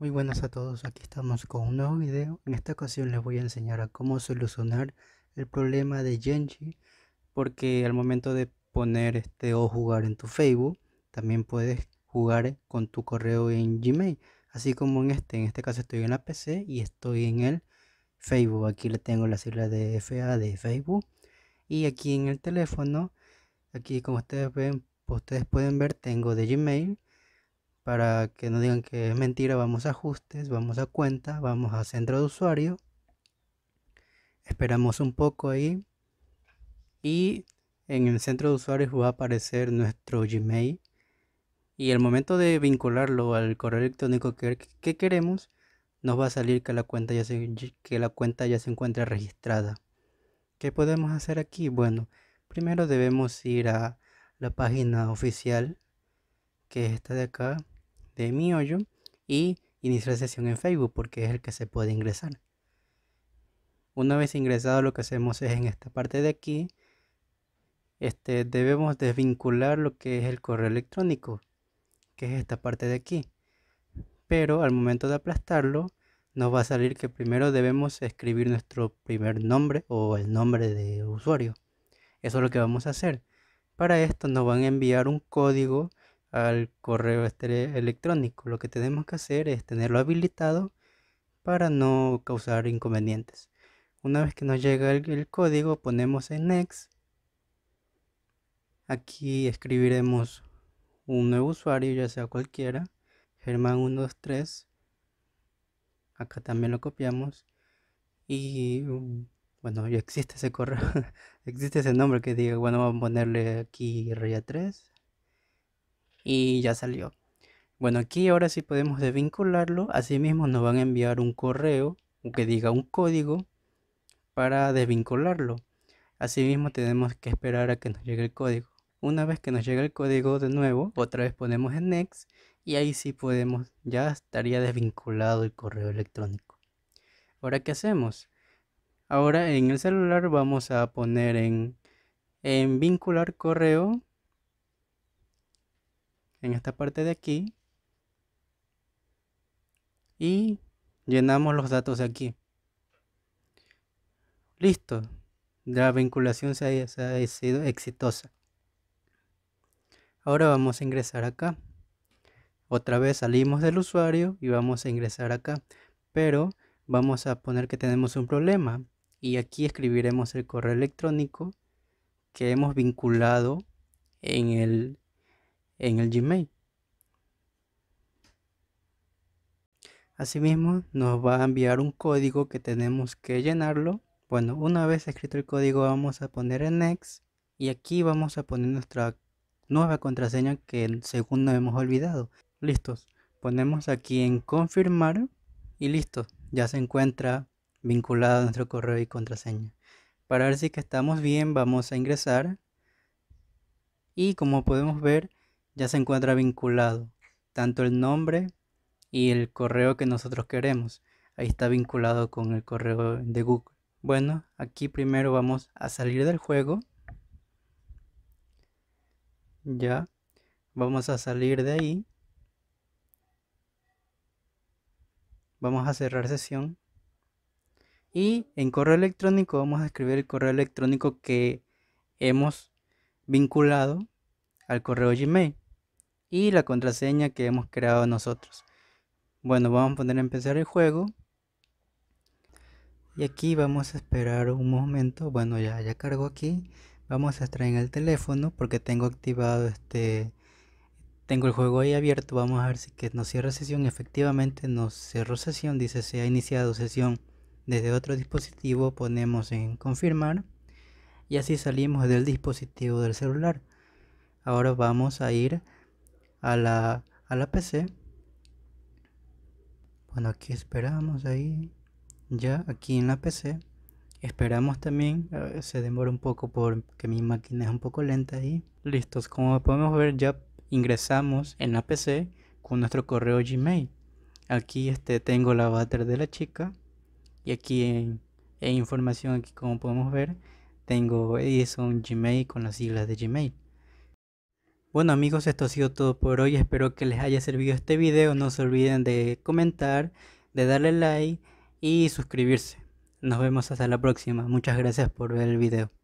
Muy buenas a todos, aquí estamos con un nuevo video. En esta ocasión les voy a enseñar a cómo solucionar el problema de Genji porque al momento de poner este o jugar en tu Facebook, también puedes jugar con tu correo en Gmail, así como en este, en este caso estoy en la PC y estoy en el Facebook. Aquí le tengo la sigla de FA de Facebook y aquí en el teléfono, aquí como ustedes ven, ustedes pueden ver tengo de Gmail para que no digan que es mentira, vamos a ajustes, vamos a cuenta, vamos a centro de usuario. Esperamos un poco ahí y en el centro de usuarios va a aparecer nuestro Gmail y al momento de vincularlo al correo electrónico que, queremos nos va a salir que la cuenta ya que la cuenta ya se encuentra registrada. ¿Qué podemos hacer aquí? Bueno, primero debemos ir a la página oficial que es esta de acá de mi hoyo y iniciar sesión en Facebook porque es el que se puede ingresar. Una vez ingresado lo que hacemos es en esta parte de aquí, este, debemos desvincular lo que es el correo electrónico, que es esta parte de aquí. Pero al momento de aplastarlo, nos va a salir que primero debemos escribir nuestro primer nombre o el nombre de usuario. Eso es lo que vamos a hacer. Para esto nos van a enviar un código al correo este electrónico. Lo que tenemos que hacer es tenerlo habilitado para no causar inconvenientes. Una vez que nos llega el, código, ponemos en next. Aquí escribiremos un nuevo usuario, ya sea cualquiera. Germán 123. Acá también lo copiamos. Y mm, bueno, ya existe ese correo, existe ese nombre que diga, bueno, vamos a ponerle aquí raya 3, y ya salió. Bueno, aquí ahora sí podemos desvincularlo. Asimismo nos van a enviar un correo que diga un código para desvincularlo. Asimismo tenemos que esperar a que nos llegue el código. Una vez que nos llegue el código de nuevo, otra vez ponemos en next y ahí sí podemos, ya estaría desvinculado el correo electrónico. Ahora, ¿qué hacemos? Ahora en el celular vamos a poner en, en vincular correo en esta parte de aquí y llenamos los datos de aquí. Listo, la vinculación se ha, sido exitosa. Ahora vamos a ingresar acá. Otra vez salimos del usuario y vamos a ingresar acá. Pero vamos a poner que tenemos un problema. Y aquí escribiremos el correo electrónico que hemos vinculado en el en el Gmail. Asimismo, nos va a enviar un código que tenemos que llenarlo. Bueno, una vez escrito el código vamos a poner en Next y aquí vamos a poner nuestra nueva contraseña que según nos hemos olvidado. Listos. Ponemos aquí en confirmar y listo. Ya se encuentra vinculado a nuestro correo y contraseña. Para ver si que estamos bien vamos a ingresar. Y como podemos ver ya se encuentra vinculado tanto el nombre y el correo que nosotros queremos. Ahí está vinculado con el correo de Google. Bueno, aquí primero vamos a salir del juego. Ya, vamos a salir de ahí. Vamos a cerrar sesión. Y en correo electrónico vamos a escribir el correo electrónico que hemos vinculado al correo Gmail y la contraseña que hemos creado nosotros. Bueno, vamos a poner a empezar el juego. Y aquí vamos a esperar un momento. Bueno, ya, ya cargo aquí. Vamos a extraer el teléfono porque tengo activado este... Tengo el juego ahí abierto. Vamos a ver si que nos cierra sesión. Efectivamente nos cerró sesión. Dice se ha iniciado sesión desde otro dispositivo. Ponemos en confirmar. Y así salimos del dispositivo del celular. Ahora vamos a ir a la, PC. Bueno, aquí esperamos ahí. Ya aquí en la PC. Esperamos también, se demora un poco porque mi máquina es un poco lenta ahí. Listos, como podemos ver ya ingresamos en la PC con nuestro correo Gmail. Aquí este, tengo la avatar de la chica y aquí en, información, aquí como podemos ver, tengo Edison Gmail con las siglas de Gmail. Bueno amigos, esto ha sido todo por hoy. Espero que les haya servido este video. No se olviden de comentar, de darle like y suscribirse. Nos vemos hasta la próxima. Muchas gracias por ver el video.